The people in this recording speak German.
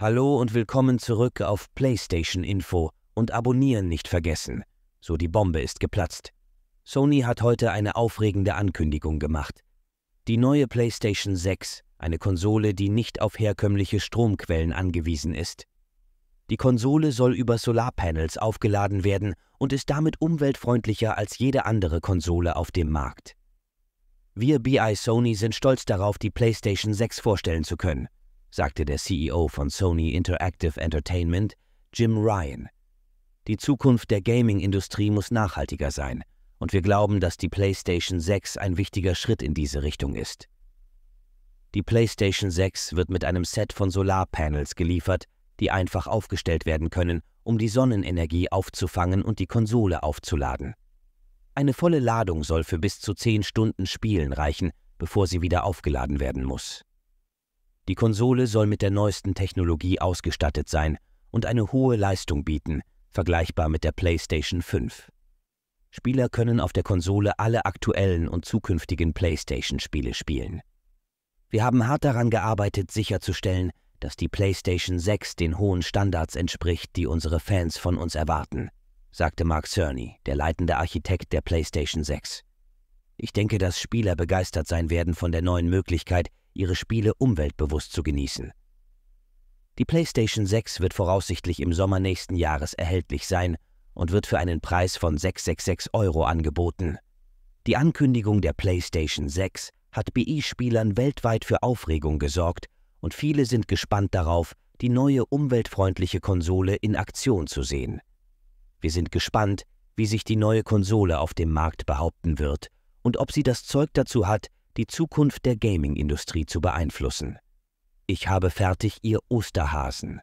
Hallo und willkommen zurück auf PlayStation Info und abonnieren nicht vergessen. So die Bombe ist geplatzt. Sony hat heute eine aufregende Ankündigung gemacht. Die neue PlayStation 6, eine Konsole, die nicht auf herkömmliche Stromquellen angewiesen ist. Die Konsole soll über Solarpanels aufgeladen werden und ist damit umweltfreundlicher als jede andere Konsole auf dem Markt. Wir BI Sony sind stolz darauf, die PlayStation 6 vorstellen zu können sagte der CEO von Sony Interactive Entertainment, Jim Ryan. Die Zukunft der Gaming-Industrie muss nachhaltiger sein, und wir glauben, dass die PlayStation 6 ein wichtiger Schritt in diese Richtung ist. Die PlayStation 6 wird mit einem Set von Solarpanels geliefert, die einfach aufgestellt werden können, um die Sonnenenergie aufzufangen und die Konsole aufzuladen. Eine volle Ladung soll für bis zu 10 Stunden Spielen reichen, bevor sie wieder aufgeladen werden muss. Die Konsole soll mit der neuesten Technologie ausgestattet sein und eine hohe Leistung bieten, vergleichbar mit der PlayStation 5. Spieler können auf der Konsole alle aktuellen und zukünftigen PlayStation-Spiele spielen. Wir haben hart daran gearbeitet, sicherzustellen, dass die PlayStation 6 den hohen Standards entspricht, die unsere Fans von uns erwarten, sagte Mark Cerny, der leitende Architekt der PlayStation 6. Ich denke, dass Spieler begeistert sein werden von der neuen Möglichkeit, ihre Spiele umweltbewusst zu genießen. Die PlayStation 6 wird voraussichtlich im Sommer nächsten Jahres erhältlich sein und wird für einen Preis von 666 Euro angeboten. Die Ankündigung der PlayStation 6 hat BI-Spielern weltweit für Aufregung gesorgt und viele sind gespannt darauf, die neue umweltfreundliche Konsole in Aktion zu sehen. Wir sind gespannt, wie sich die neue Konsole auf dem Markt behaupten wird und ob sie das Zeug dazu hat, die Zukunft der Gaming-Industrie zu beeinflussen. Ich habe fertig Ihr Osterhasen.